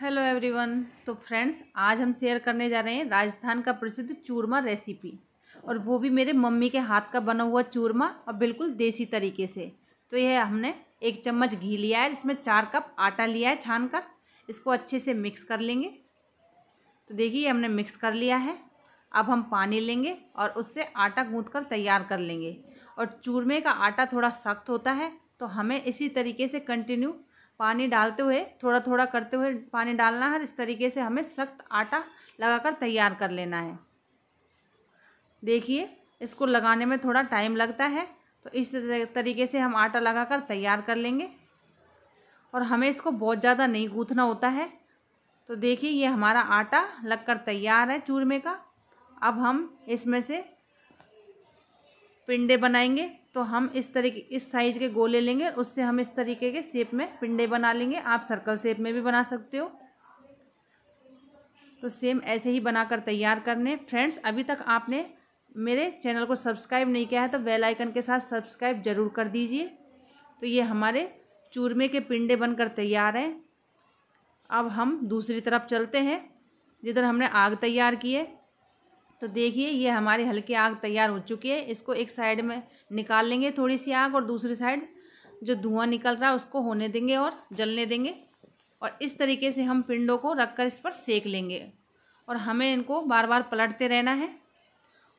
hello everyone तो friends आज हम शेयर करने जा रहे हैं राजस्थान का प्रसिद्ध चूरमा रेसिपी और वो भी मेरे मम्मी के हाथ का बना हुआ चूरमा और बिल्कुल देसी तरीके से तो यह हमने एक चम्मच घी लिया है इसमें चार कप आटा लिया है छान कर इसको अच्छे से मिक्स कर लेंगे तो देखिए हमने मिक्स कर लिया है अब हम पानी लेंगे और उससे आटा गूँथ कर तैयार कर लेंगे और चूरमे का आटा थोड़ा सख्त होता है तो हमें इसी तरीके से कंटिन्यू पानी डालते हुए थोड़ा थोड़ा करते हुए पानी डालना है इस तरीके से हमें सख्त आटा लगाकर तैयार कर लेना है देखिए इसको लगाने में थोड़ा टाइम लगता है तो इस तरीके से हम आटा लगाकर तैयार कर लेंगे और हमें इसको बहुत ज़्यादा नहीं गूँथना होता है तो देखिए ये हमारा आटा लगकर तैयार है चूरमे का अब हम इसमें से पिंडे बनाएंगे तो हम इस तरीके इस साइज के गोले लेंगे उससे हम इस तरीके के शेप में पिंडे बना लेंगे आप सर्कल शेप में भी बना सकते हो तो सेम ऐसे ही बनाकर तैयार करने फ्रेंड्स अभी तक आपने मेरे चैनल को सब्सक्राइब नहीं किया है तो बेल आइकन के साथ सब्सक्राइब जरूर कर दीजिए तो ये हमारे चूरमे के पिंडे बनकर तैयार हैं अब हम दूसरी तरफ चलते हैं जिधर हमने आग तैयार की है तो देखिए ये हमारी हल्की आग तैयार हो चुकी है इसको एक साइड में निकाल लेंगे थोड़ी सी आग और दूसरी साइड जो धुआं निकल रहा है उसको होने देंगे और जलने देंगे और इस तरीके से हम पिंडों को रखकर इस पर सेक लेंगे और हमें इनको बार बार पलटते रहना है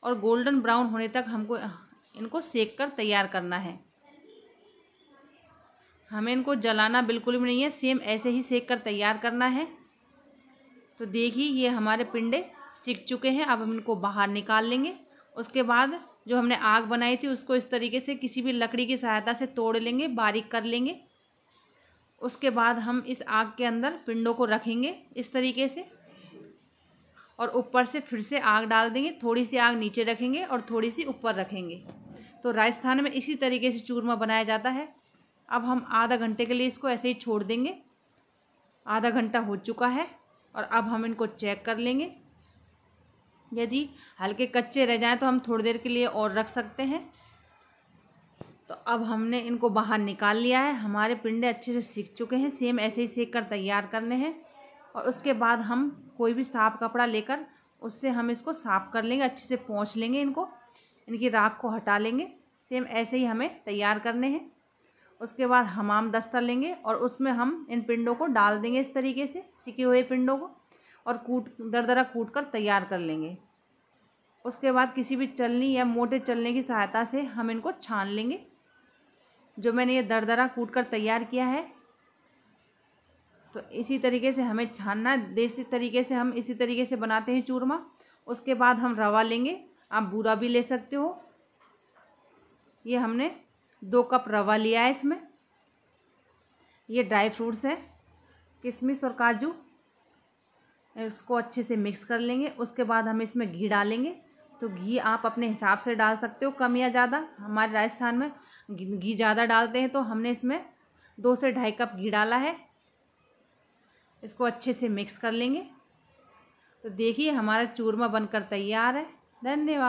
और गोल्डन ब्राउन होने तक हमको इनको सेक कर तैयार करना है हमें इनको जलाना बिल्कुल भी नहीं है सेम ऐसे ही सेक कर तैयार करना है तो देखिए ये हमारे पिंडे सीख चुके हैं अब हम इनको बाहर निकाल लेंगे उसके बाद जो हमने आग बनाई थी उसको इस तरीके से किसी भी लकड़ी की सहायता से तोड़ लेंगे बारीक कर लेंगे उसके बाद हम इस आग के अंदर पिंडों को रखेंगे इस तरीके से और ऊपर से फिर से आग डाल देंगे थोड़ी सी आग नीचे रखेंगे और थोड़ी सी ऊपर रखेंगे तो राजस्थान में इसी तरीके से चूरमा बनाया जाता है अब हम आधा घंटे के लिए इसको ऐसे ही छोड़ देंगे आधा घंटा हो चुका है और अब हम इनको चेक कर लेंगे यदि हल्के कच्चे रह जाएं तो हम थोड़ी देर के लिए और रख सकते हैं तो अब हमने इनको बाहर निकाल लिया है हमारे पिंडे अच्छे से सीख चुके हैं सेम ऐसे ही सेक कर तैयार करने हैं और उसके बाद हम कोई भी साफ कपड़ा लेकर उससे हम इसको साफ़ कर लेंगे अच्छे से पहुँच लेंगे इनको इनकी राख को हटा लेंगे सेम ऐसे ही हमें तैयार करने हैं उसके बाद हमाम दस्ता लेंगे और उसमें हम इन पिंडों को डाल देंगे इस तरीके से सिके हुए पिंडों को और कूट दरदरा कूट कर तैयार कर लेंगे उसके बाद किसी भी चलनी या मोटे चलने की सहायता से हम इनको छान लेंगे जो मैंने ये दरदरा कूट कर तैयार किया है तो इसी तरीके से हमें छानना देसी तरीके से हम इसी तरीके से बनाते हैं चूरमा उसके बाद हम रवा लेंगे आप बूरा भी ले सकते हो ये हमने दो कप रवा लिया है इसमें ये ड्राई फ्रूट्स है किशमिश और काजू इसको अच्छे से मिक्स कर लेंगे उसके बाद हम इसमें घी डालेंगे तो घी आप अपने हिसाब से डाल सकते हो कम या ज़्यादा हमारे राजस्थान में घी ज़्यादा डालते हैं तो हमने इसमें दो से ढाई कप घी डाला है इसको अच्छे से मिक्स कर लेंगे तो देखिए हमारा चूरमा बनकर तैयार है धन्यवाद